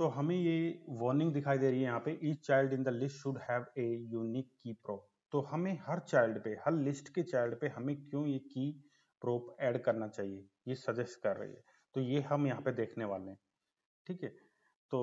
तो हमें ये वार्निंग दिखाई दे रही है यहाँ पे each child in the list should have a unique key prop तो हमें हर चाइल्ड पे हर लिस्ट के चाइल्ड पे हमें क्यों ये की प्रोप ऐड करना चाहिए ये सजेस्ट कर रही है तो ये हम यहाँ पे देखने वाले हैं ठीक है तो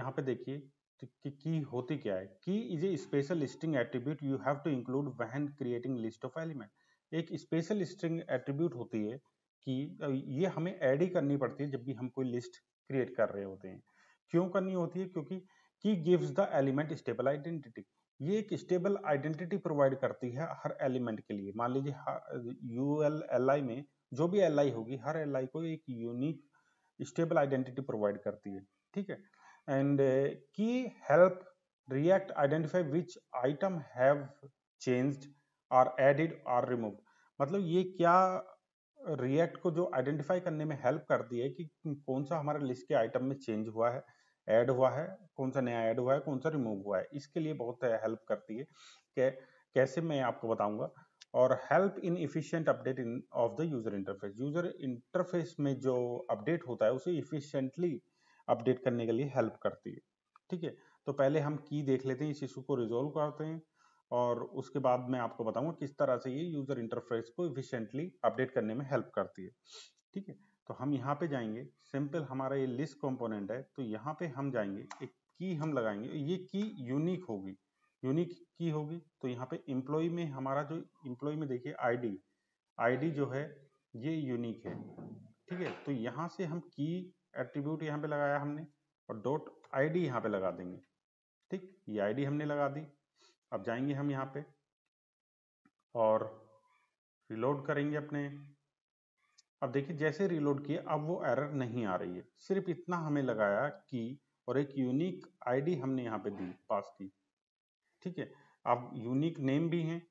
यहाँ पे देखिए कि की होती क्या है key is a special listing attribute you have to include when creating list of element एक स्पेशल लिस्टिंग एट्रीब्यूट होती है कि ये हमें ऐड ही करनी पड़ती है जब भी हम कोई लिस्ट क्रिएट कर रहे होते हैं क्यों करनी होती है क्योंकि key gives the element stable identity ये एक स्टेबल आइडेंटिटी प्रोवाइड करती है हर एलिमेंट के लिए मान लीजिए यू एल एल आई में जो भी एल आई होगी हर एल आई को एक यूनिक स्टेबल आइडेंटिटी प्रोवाइड करती है ठीक है and uh, key help react identify which item have changed or added or remove मतलब ये क्या रिएक्ट को जो आइडेंटिफाई करने में हेल्प करती है कि कौन सा हमारे लिस्ट के आइटम में चेंज हुआ है ऐड हुआ है कौन सा नया ऐड हुआ है कौन सा रिमूव हुआ है इसके लिए बहुत हेल्प करती है कि कैसे मैं आपको बताऊंगा और help in efficient update in of the user interface user interface में जो अपडेट होता है उसे इफिशियंटली अपडेट करने के लिए हेल्प करती है ठीक है तो पहले हम की देख लेते हैं इस इशू को रिजोल्व करते हैं और उसके बाद मैं आपको बताऊंगा किस तरह से ये यूजर इंटरफेस को इफिशियंटली अपडेट करने में हेल्प करती है ठीक है तो हम यहाँ पे जाएंगे सिंपल हमारा ये लिस्ट कंपोनेंट है तो यहाँ पे हम जाएंगे एक की हम लगाएंगे ये की यूनिक होगी यूनिक की होगी तो यहाँ पे एम्प्लॉय में हमारा जो इम्प्लॉय में देखिए आईडी आईडी जो है ये यूनिक है ठीक है तो यहाँ से हम की एट्रीब्यूट यहाँ पे लगाया हमने और डॉट आईडी यहाँ पे लगा देंगे ठीक ये आईडी हमने लगा दी अब जाएंगे हम यहाँ पे और रिलोड करेंगे अपने अब देखिए जैसे रिलोड किए अब वो एरर नहीं आ रही है सिर्फ इतना हमें लगाया कि और एक यूनिक आईडी हमने यहाँ पे दी पास की ठीक है अब यूनिक नेम भी हैं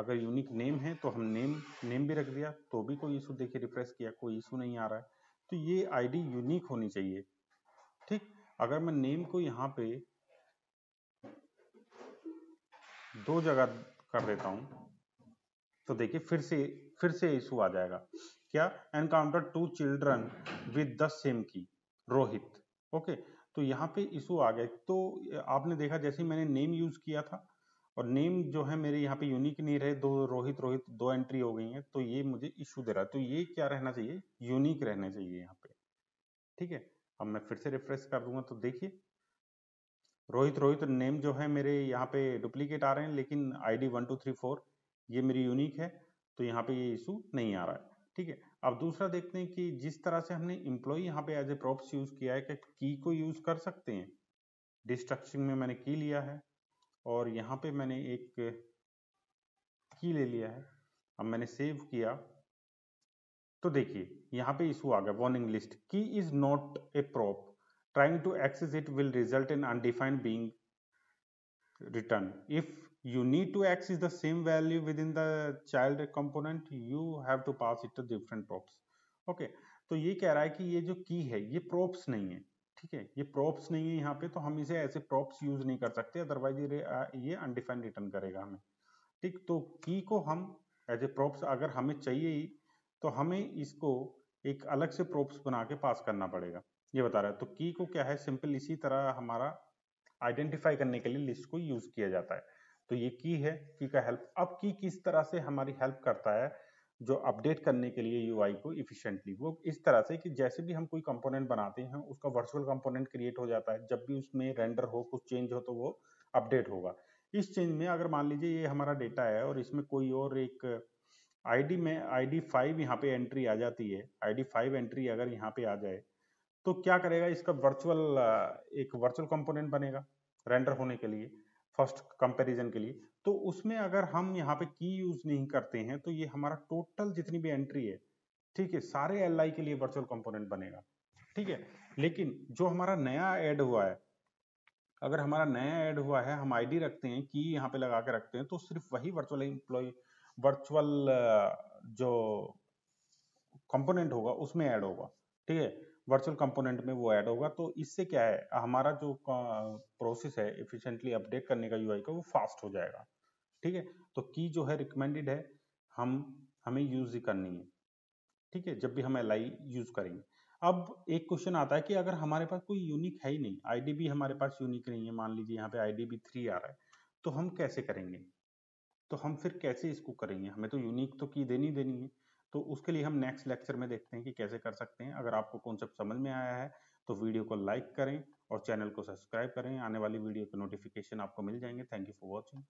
अगर यूनिक नेम है तो हम नेम नेम भी रख दिया तो भी कोई इशू देखिए रिफ्रेश किया कोई इशू नहीं आ रहा है तो ये आईडी यूनिक होनी चाहिए ठीक अगर मैं नेम को यहाँ पे दो जगह कर देता हूं तो देखिए फिर से फिर से इशू आ जाएगा क्या encounter two children with the same key Rohit okay तो यहाँ पे इशू आ गया तो आपने देखा जैसे मैंने नेम यूज किया था और नेम जो है मेरे यहाँ पे यूनिक नहीं रहे दो रोहित रोहित दो एंट्री हो गई हैं तो ये मुझे इशू दे रहा है तो ये क्या रहना चाहिए यूनिक रहने चाहिए यहाँ पे ठीक है अब मैं फिर से रिफ्रेश कर दूंगा तो देखिए रोहित रोहित नेम जो है मेरे यहाँ पे डुप्लीकेट आ रहे हैं लेकिन I D one two three four ये मेरी यूनिक है तो यहाँ पे ये इशू नहीं आ रहा है ठीक है अब दूसरा देखते हैं कि जिस तरह से हमने इम्प्लॉय यहाँ पे एज ए प्रॉप्स यूज किया है कि की को यूज कर सकते हैं डिस्ट्रक्शन में मैंने की लिया है और यहाँ पे मैंने एक की ले लिया है अब मैंने सेव किया तो देखिए यहाँ पे इशू आ गया warning list key is not a prop trying to access it will result in undefined being return If you need to access the same value within the child component, you have to pass it to different props. Okay, तो ये कह रहा है कि ये जो की है ये props नहीं है ठीक है ये props नहीं है यहाँ पे तो हम इसे ऐसे props यूज नहीं कर सकते अदरवाइज ये अनडिफाइंड रिटर्न करेगा हमें ठीक तो की को हम एज ए प्रॉप्स अगर हमें चाहिए ही तो हमें इसको एक अलग से प्रॉप्स बना के पास करना पड़ेगा ये बता रहा है तो की को क्या है सिंपल इसी तरह हमारा आइडेंटिफाई करने के लिए लिस्ट को यूज किया जाता है तो ये की है की का हेल्प अब की किस तरह से हमारी हेल्प करता है जो अपडेट करने के लिए यूआई को इफिशेंटली वो इस तरह से कि जैसे भी हम कोई कंपोनेंट बनाते हैं उसका वर्चुअल कंपोनेंट क्रिएट हो जाता है जब भी उसमें रेंडर हो कुछ चेंज हो तो वो अपडेट होगा इस चेंज में अगर मान लीजिए ये हमारा डेटा है और इसमें कोई और एक आईडी में आईडी फाइव यहाँ पे एंट्री आ जाती है आईडी फाइव एंट्री अगर यहाँ पे आ जाए तो क्या करेगा इसका वर्चुअल एक वर्चुअल कंपोनेंट बनेगा रेंडर होने के लिए फर्स्ट कंपैरिजन के लिए तो उसमें अगर हम यहाँ पे की यूज नहीं करते हैं तो ये हमारा टोटल जितनी भी एंट्री है ठीक है सारे एल के लिए वर्चुअल कंपोनेंट बनेगा ठीक है लेकिन जो हमारा नया ऐड हुआ है अगर हमारा नया ऐड हुआ है हम आईडी रखते हैं की यहाँ पे लगा के रखते हैं तो सिर्फ वही वर्चुअल एम्प्लॉय वर्चुअल जो कंपोनेंट होगा उसमें ऐड होगा ठीक है वर्चुअल कंपोनेंट में वो ऐड होगा तो इससे क्या है हमारा जो प्रोसेस है इफिशेंटली अपडेट करने का यूआई का वो फास्ट हो जाएगा ठीक है तो की जो है रिकमेंडेड है हम हमें यूज ही करनी है ठीक है जब भी हम एल यूज करेंगे अब एक क्वेश्चन आता है कि अगर हमारे पास कोई यूनिक है ही नहीं डी भी हमारे पास यूनिक नहीं है मान लीजिए यहाँ पे डी भी थ्री आ रहा है तो हम कैसे करेंगे तो हम फिर कैसे इसको करेंगे हमें तो यूनिक तो की देनी देनी है तो उसके लिए हम नेक्स्ट लेक्चर में देखते हैं कि कैसे कर सकते हैं अगर आपको कॉन्सेप्ट समझ में आया है तो वीडियो को लाइक करें और चैनल को सब्सक्राइब करें आने वाली वीडियो के नोटिफिकेशन आपको मिल जाएंगे थैंक यू फॉर वॉचिंग